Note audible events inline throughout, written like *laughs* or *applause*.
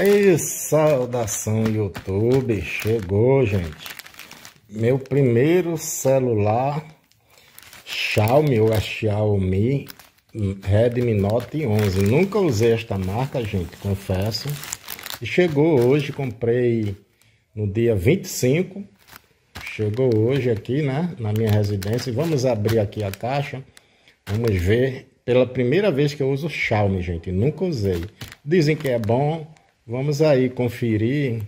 E é saudação YouTube, chegou gente. Meu primeiro celular Xiaomi ou Xiaomi hum, Redmi Note 11. Nunca usei esta marca, gente, confesso. E chegou hoje, comprei no dia 25. Chegou hoje aqui, né, na minha residência. Vamos abrir aqui a caixa. Vamos ver. Pela primeira vez que eu uso Xiaomi, gente, nunca usei. Dizem que é bom, Vamos aí conferir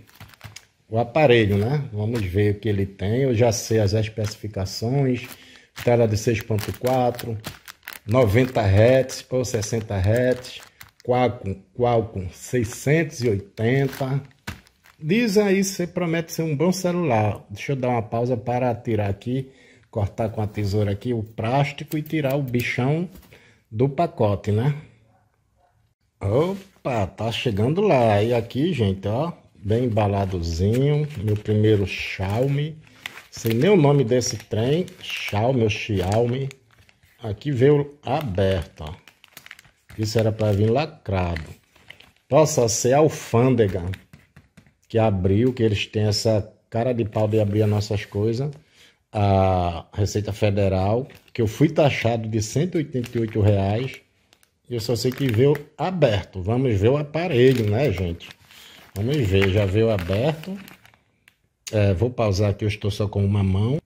o aparelho, né? Vamos ver o que ele tem. Eu já sei as especificações. Tela de 6.4, 90 Hz ou 60 Hz, Qualcomm, Qualcomm 680. Diz aí se promete ser um bom celular. Deixa eu dar uma pausa para tirar aqui, cortar com a tesoura aqui o plástico e tirar o bichão do pacote, né? Opa, tá chegando lá. E aqui, gente, ó, bem embaladozinho. Meu primeiro Xiaomi. Sem nem o nome desse trem. Xiaomi ou Xiaomi. Aqui veio aberto, ó. Isso era para vir lacrado. Possa ser alfândega que abriu, que eles têm essa cara de pau de abrir as nossas coisas. A Receita Federal, que eu fui taxado de 188 reais eu só sei que veio aberto. Vamos ver o aparelho, né, gente? Vamos ver. Já veio aberto. É, vou pausar aqui, eu estou só com uma mão.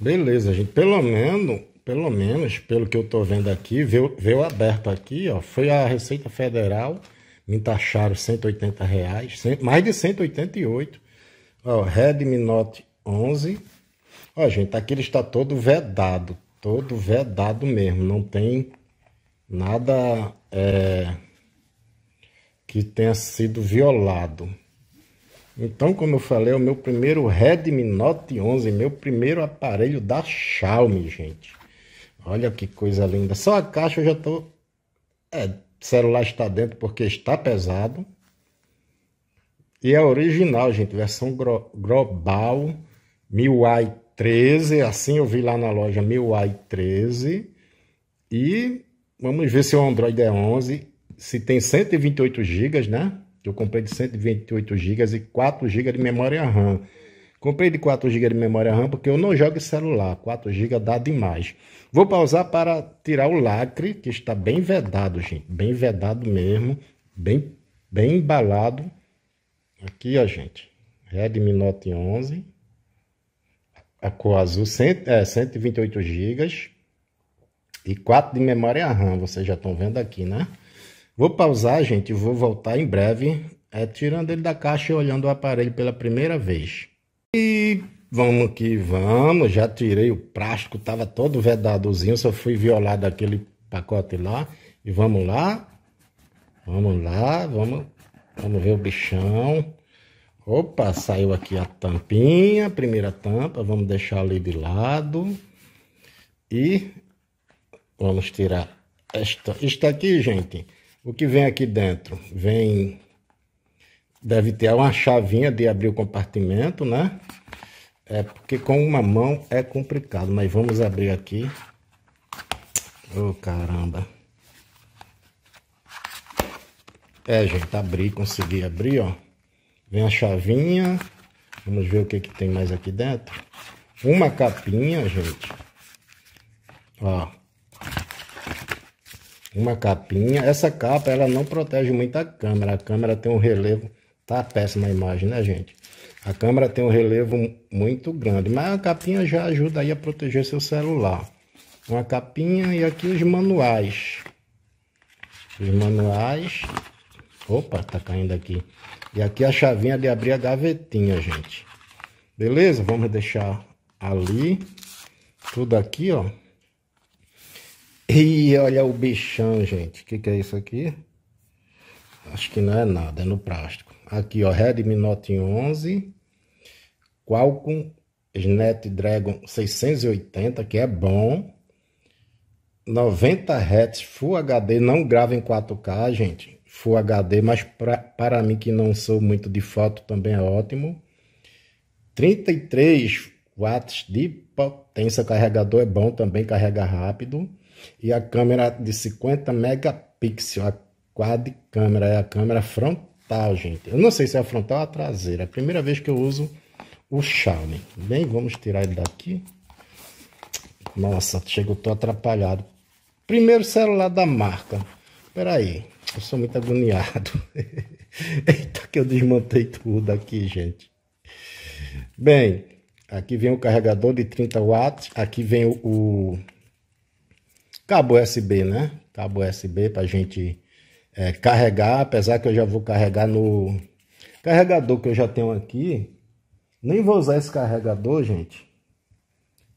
Beleza, gente. Pelo menos, pelo menos, pelo que eu estou vendo aqui, veio, veio aberto aqui, ó. Foi a Receita Federal, me taxaram 180 reais, mais de 188. Ó, Redmi Note 11. Ó, gente, aqui ele está todo vedado, todo vedado mesmo. Não tem nada é, que tenha sido violado. Então, como eu falei, é o meu primeiro Redmi Note 11, meu primeiro aparelho da Xiaomi, gente. Olha que coisa linda. Só a caixa eu já tô... É, celular está dentro porque está pesado. E é original, gente, versão global, MIUI 13, assim eu vi lá na loja MIUI 13. E Vamos ver se o Android é 11. Se tem 128 GB, né? Eu comprei de 128 GB e 4 GB de memória RAM. Comprei de 4 GB de memória RAM porque eu não jogo celular. 4 GB dá demais. Vou pausar para tirar o lacre, que está bem vedado, gente. Bem vedado mesmo. Bem, bem embalado. Aqui, ó, gente. Redmi Note 11. A cor azul, cento, é, 128 GB e 4 de memória é RAM, vocês já estão vendo aqui, né? Vou pausar, gente, e vou voltar em breve, é, tirando ele da caixa e olhando o aparelho pela primeira vez. E vamos que vamos, já tirei o plástico, tava todo vedadozinho, só fui violar daquele pacote lá. E vamos lá, vamos lá, vamos, vamos ver o bichão. Opa, saiu aqui a tampinha, primeira tampa, vamos deixar ali de lado. E Vamos tirar esta. Está aqui, gente. O que vem aqui dentro? Vem. Deve ter uma chavinha de abrir o compartimento, né? É porque com uma mão é complicado, mas vamos abrir aqui. Ô oh, caramba. É, gente, abri, consegui abrir, ó. Vem a chavinha. Vamos ver o que, que tem mais aqui dentro. Uma capinha, gente. Ó, uma capinha. Essa capa ela não protege muito a câmera. A câmera tem um relevo, tá péssima a imagem, né, gente? A câmera tem um relevo muito grande, mas a capinha já ajuda aí a proteger seu celular. Uma capinha e aqui os manuais. Os manuais. Opa, tá caindo aqui. E aqui a chavinha de abrir a gavetinha, gente. Beleza? Vamos deixar ali. Tudo aqui, ó. E olha o bichão, gente. O que, que, é isso aqui? Acho que não é nada, é no plástico. Aqui, ó, Redmi Note 11, Qualcomm Snapdragon 680, que é bom. 90 Hz Full HD, não grava em 4K, gente. Full HD, mas pra, para mim que não sou muito de foto também é ótimo. 33 watts de potência potência, carregador é bom também, carrega rápido. E a câmera de 50 megapixels, a quad câmera, é a câmera frontal, gente. Eu não sei se é a frontal ou a traseira, é a primeira vez que eu uso o Xiaomi. Bem, vamos tirar ele daqui. Nossa, chegou, tô atrapalhado. Primeiro celular da marca. Peraí, eu sou muito agoniado. *laughs* Eita que eu desmontei tudo aqui, gente. Bem, Aqui vem o carregador de 30 watts. Aqui vem o, o cabo USB, né? Cabo USB para gente é, carregar. Apesar que eu já vou carregar no carregador que eu já tenho aqui. Nem vou usar esse carregador, gente.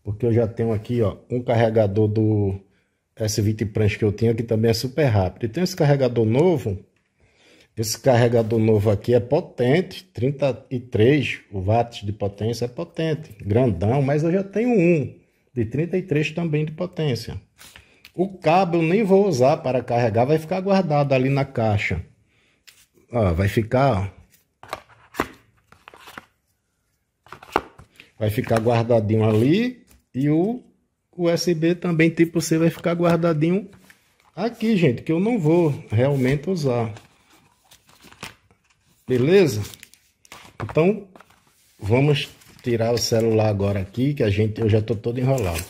Porque eu já tenho aqui, ó, um carregador do S20 Prancha que eu tenho, que também é super rápido. E tem esse carregador novo esse carregador novo aqui é potente, 33 watts de potência é potente, grandão, mas eu já tenho um de 33 também de potência. O cabo eu nem vou usar para carregar, vai ficar guardado ali na caixa. Ó, vai ficar, ó. vai ficar guardadinho ali e o USB também tipo C vai ficar guardadinho aqui, gente, que eu não vou realmente usar. Beleza? Então, vamos tirar o celular agora aqui, que a gente, eu já tô todo enrolado.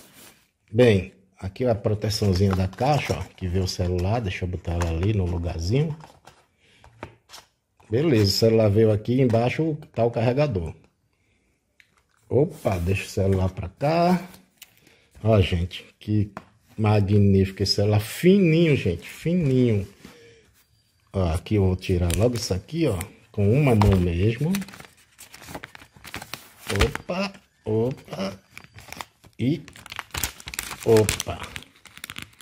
Bem, aqui é a proteçãozinha da caixa, ó, que vê o celular, deixa eu botar ela ali no lugarzinho. Beleza, o celular veio aqui, embaixo tá o carregador. Opa, deixa o celular pra cá. Ó, gente, que magnífico esse celular, fininho, gente, fininho. Ó, aqui eu vou tirar logo isso aqui, ó com uma mão mesmo. Opa, opa e opa.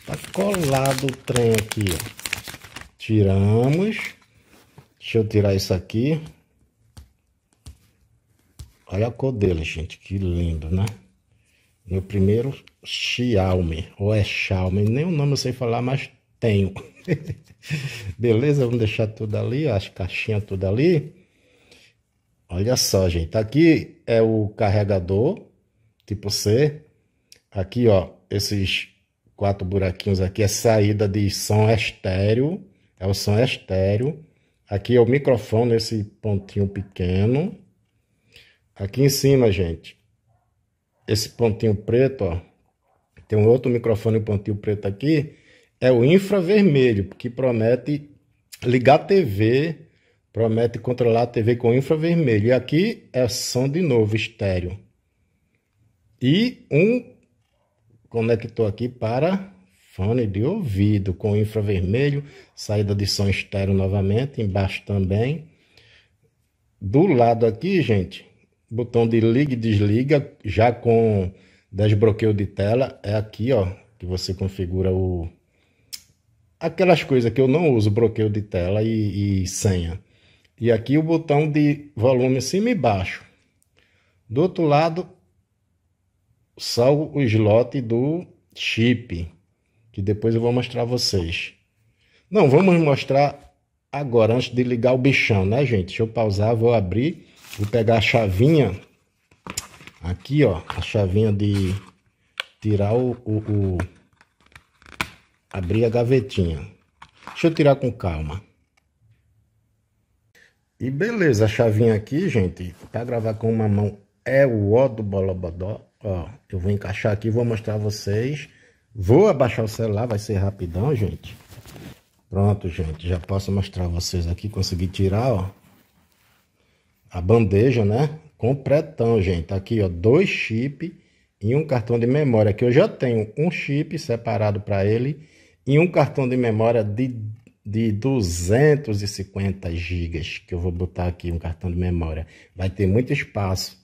Tá colado o trem aqui, ó. Tiramos. Deixa eu tirar isso aqui. Olha a cor dele, gente, que lindo, né? Meu primeiro Xiaomi, ou é Xiaomi, nem o nome eu sei falar, mas tenho. *laughs* Beleza? Vamos deixar tudo ali, as caixinhas tudo ali. Olha só, gente. Tá aqui é o carregador, tipo C. Aqui, ó, esses quatro buraquinhos aqui é saída de som estéreo. É o som estéreo. Aqui é o microfone, esse pontinho pequeno. Aqui em cima, gente, esse pontinho preto, ó. Tem um outro microfone, um pontinho preto aqui é o infravermelho, que promete ligar a TV, promete controlar a TV com infravermelho. E aqui é som de novo, estéreo. E um conector aqui para fone de ouvido com infravermelho, saída de som estéreo novamente, embaixo também. Do lado aqui, gente, botão de liga e desliga, já com desbloqueio de tela, é aqui, ó, que você configura o aquelas coisas que eu não uso, bloqueio de tela e, e senha. E aqui o botão de volume cima e baixo. Do outro lado, salvo o slot do chip, que depois eu vou mostrar a vocês. Não, vamos mostrar agora, antes de ligar o bichão, né, gente? Deixa eu pausar, vou abrir, vou pegar a chavinha, aqui, ó, a chavinha de tirar o, o, o abri a gavetinha. Deixa eu tirar com calma. E beleza, a chavinha aqui, gente, para gravar com uma mão é o ó do bolobodó. Ó, eu vou encaixar aqui, vou mostrar a vocês. Vou abaixar o celular, vai ser rapidão, gente. Pronto, gente, já posso mostrar a vocês aqui, consegui tirar, ó. A bandeja, né? Completão, gente. Aqui, ó, dois chips e um cartão de memória. Que eu já tenho um chip separado para ele e um cartão de memória de, de 250 gigas, que eu vou botar aqui um cartão de memória. Vai ter muito espaço.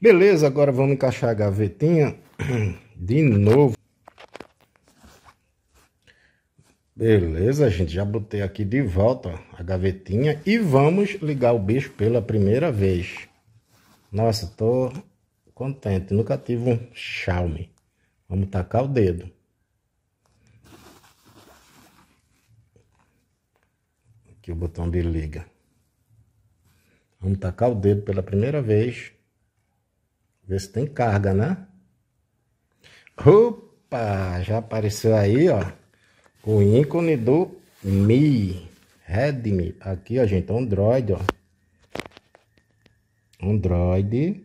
Beleza, agora vamos encaixar a gavetinha *clears throat* de novo. Beleza, gente, já botei aqui de volta a gavetinha e vamos ligar o bicho pela primeira vez. Nossa, tô contente, nunca tive um Xiaomi. Vamos tacar o dedo. Aqui o botão de liga. Vamos tacar o dedo pela primeira vez. Ver se tem carga, né? Opa! Já apareceu aí, ó. O ícone do Mi. Redmi. Aqui, ó, gente. Android, ó. Android.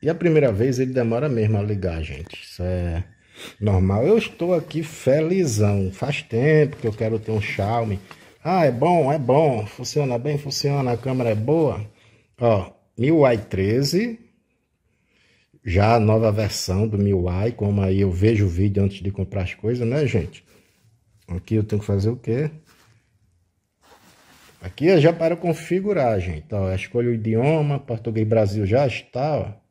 E a primeira vez ele demora mesmo a ligar, gente. Isso é normal. Eu estou aqui felizão. Faz tempo que eu quero ter um Xiaomi. Ah, é bom, é bom. Funciona bem, funciona. A câmera é boa. Ó, MIUI 13. Já a nova versão do MIUI. Como aí eu vejo o vídeo antes de comprar as coisas, né, gente? Aqui eu tenho que fazer o quê? Aqui é já para configurar, gente. Ó, escolha o idioma. Português Brasil já está, ó.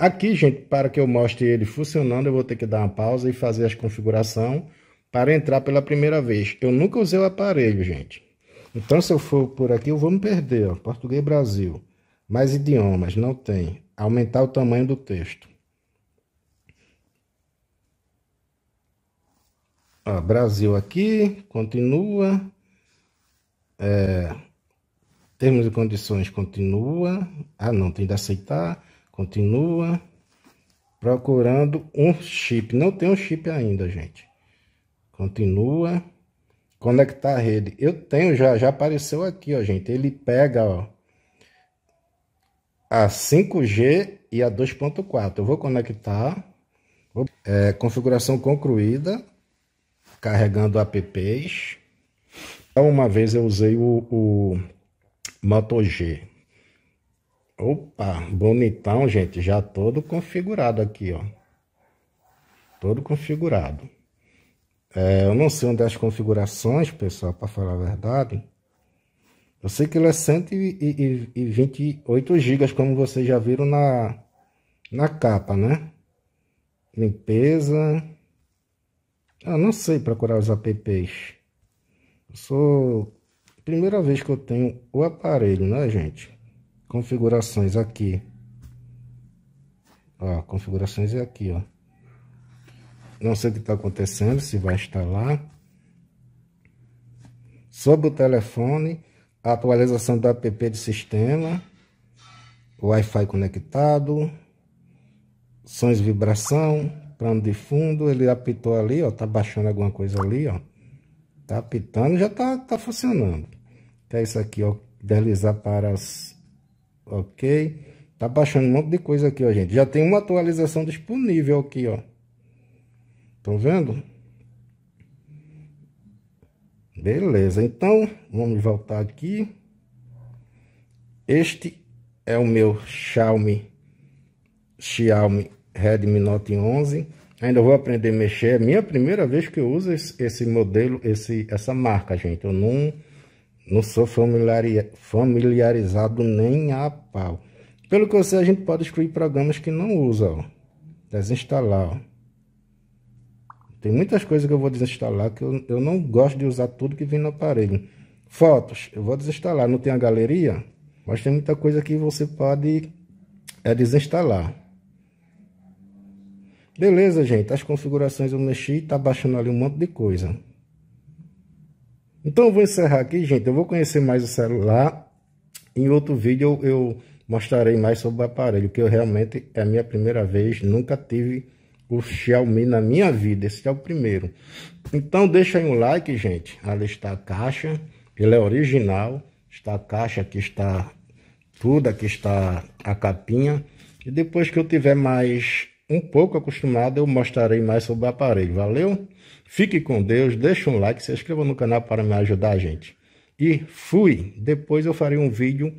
Aqui, gente, para que eu mostre ele funcionando, eu vou ter que dar uma pausa e fazer as configurações para entrar pela primeira vez. Eu nunca usei o aparelho, gente. Então, se eu for por aqui, eu vou me perder. Ó. Português Brasil. Mais idiomas, não tem. Aumentar o tamanho do texto. Ó, Brasil aqui, continua. É, termos e condições, continua. Ah, não, tem de aceitar. Continua procurando um chip. Não tem um chip ainda, gente. Continua conectar a rede. Eu tenho já, já apareceu aqui, ó, gente. Ele pega, ó, a 5G e a 2.4. Eu vou conectar. é, configuração concluída, carregando apps. Então, uma vez eu usei o, o Moto G. Opa, bonitão, gente, já todo configurado aqui, ó. Todo configurado. É, eu não sei onde é as configurações, pessoal, para falar a verdade. Eu sei que ele é 128 GB, como vocês já viram na, na capa, né? Limpeza. Eu não sei procurar os apps. Eu sou... Primeira vez que eu tenho o aparelho, né, gente? configurações aqui. Ó, configurações é aqui, ó. Não sei o que está acontecendo, se vai instalar. Sobre o telefone, atualização do app de sistema, Wi-Fi conectado, sons vibração, plano de fundo, ele apitou ali, ó, tá baixando alguma coisa ali, ó. Tá apitando, já tá, tá funcionando. Que é isso aqui, ó, deslizar para as ok? Tá baixando um monte de coisa aqui, ó, gente. Já tem uma atualização disponível aqui, ó. Tô vendo? Beleza, então vamos voltar aqui. Este é o meu Xiaomi Xiaomi Redmi Note 11. Ainda vou aprender a mexer. É minha primeira vez que eu uso esse, esse modelo, esse, essa marca, gente. Eu não não sou familiarizado nem a pau. Pelo que eu sei, a gente pode excluir programas que não usa, ó. Desinstalar, ó. Tem muitas coisas que eu vou desinstalar que eu, eu não gosto de usar tudo que vem no aparelho. Fotos, eu vou desinstalar. Não tem a galeria, mas tem muita coisa que você pode é, desinstalar. Beleza, gente. As configurações eu mexi e tá baixando ali um monte de coisa. Então eu vou encerrar aqui, gente. Eu vou conhecer mais o celular. Em outro vídeo eu, eu mostrarei mais sobre o aparelho, que eu realmente é a minha primeira vez, nunca tive o Xiaomi na minha vida. Esse é o primeiro. Então deixa aí um like, gente. Ali está a caixa. Ele é original. Está a caixa, aqui está tudo, aqui está a capinha. E depois que eu tiver mais um pouco acostumado, eu mostrarei mais sobre o aparelho. Valeu? Fique com Deus, deixa um like, se inscreva no canal para me ajudar gente. E fui! Depois eu farei um vídeo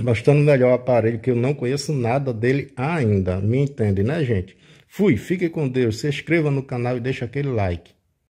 mostrando melhor o aparelho, que eu não conheço nada dele ainda. Me entende, né, gente? Fui, fique com Deus, se inscreva no canal e deixa aquele like.